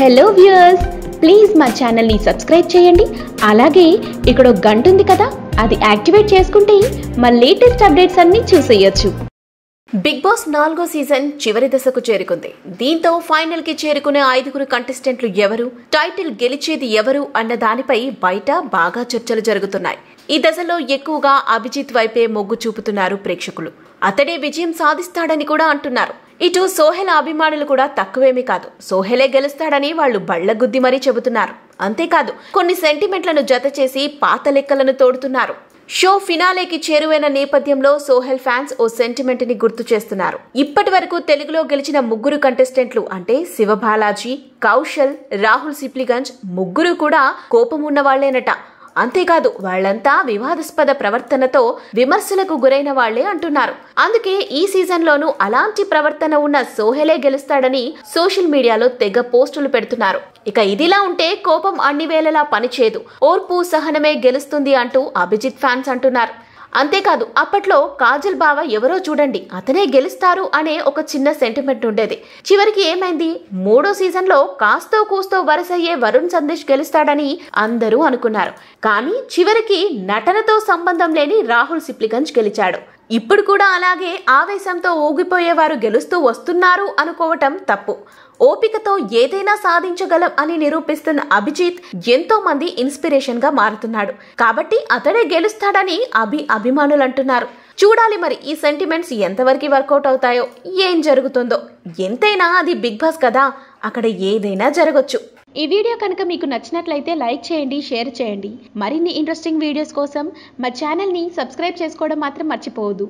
hello viewers please మా ఛానల్ని subscribe చేయండి అలాగే ఇక్కడ గంట ఉంది కదా అది యాక్టివేట్ చేసుకుంటే మా లేటెస్ట్ అప్డేట్స్ అన్నీ చూసేయచ్చు బిగ్ బాస్ నాలుగో సీజన్ చివరి దశకు చేరుకుంది దీంతో ఫైనల్ కి చేరుకునే ఐదుగురు కంటెస్టెంట్లు ఎవరు టైటిల్ గెలిచేది ఎవరు అన్న దానిపై బయట బాగా చర్చలు జరుగుతున్నాయి ఈ దశలో ఎక్కువగా అభిజిత్ వైపే మొగ్గు చూపుతున్నారు ప్రేక్షకులు అతడే విజయం సాధిస్తాడని కూడా అంటున్నారు ఇటు సోహెల్ అభిమానులు కూడా తక్కువేమీ కాదు సోహెలే గెలుస్తాడని వాళ్ళు బళ్లగుద్ది మరీ చెబుతున్నారు అంతేకాదు కొన్ని సెంటిమెంట్లను జత చేసి పాత లెక్కలను తోడుతున్నారు షో ఫినాలేకి చేరువైన నేపథ్యంలో సోహెల్ ఫ్యాన్స్ ఓ సెంటిమెంట్ ని గుర్తు చేస్తున్నారు ఇప్పటి వరకు తెలుగులో గెలిచిన ముగ్గురు కంటెస్టెంట్లు అంటే శివబాలాజీ కౌశల్ రాహుల్ సిప్లిగంజ్ ముగ్గురు కూడా కోపం ఉన్న వాళ్లేనట అంతేకాదు వాళ్లంతా వివాదాస్పద ప్రవర్తనతో విమర్శలకు గురైన వాళ్లే అంటున్నారు అందుకే ఈ సీజన్లోనూ అలాంటి ప్రవర్తన ఉన్న సోహెలే గెలుస్తాడని సోషల్ మీడియాలో తెగ పోస్టులు పెడుతున్నారు ఇక ఇదిలా ఉంటే కోపం అన్ని వేళలా పనిచేయదు ఓర్పు సహనమే గెలుస్తుంది అంటూ అభిజిత్ ఫ్యాన్స్ అంటున్నారు అంతేకాదు అప్పట్లో కాజల్ బావ ఎవరో చూడండి అతనే గెలుస్తారు అనే ఒక చిన్న సెంటిమెంట్ ఉండేది చివరికి ఏమైంది మూడో సీజన్లో కాస్తో కూస్తో వరసయ్యే వరుణ్ సందేశ్ గెలుస్తాడని అందరూ అనుకున్నారు కానీ చివరికి నటనతో సంబంధం లేని రాహుల్ సిప్లిగంజ్ గెలిచాడు ఇప్పుడు కూడా అలాగే ఆవేశంతో ఊగిపోయేవారు గెలుస్తూ వస్తున్నారు అనుకోవటం తప్పు ఓపికతో ఏదైనా సాధించగలం అని నిరూపిస్తున్న అభిజిత్ ఎంతో మంది ఇన్స్పిరేషన్ గా మారుతున్నాడు కాబట్టి అతడే గెలుస్తాడని అభి అభిమానులు అంటున్నారు చూడాలి మరి ఈ సెంటిమెంట్స్ ఎంతవరకు వర్కౌట్ అవుతాయో ఏం జరుగుతుందో ఎంతైనా అది బిగ్ బాస్ కదా అక్కడ ఏదైనా జరగొచ్చు ఈ వీడియో కనుక మీకు నచ్చినట్లయితే లైక్ చేయండి షేర్ చేయండి మరిన్ని ఇంట్రెస్టింగ్ వీడియోస్ కోసం మా ఛానల్ని సబ్స్క్రైబ్ చేసుకోవడం మాత్రం మర్చిపోవద్దు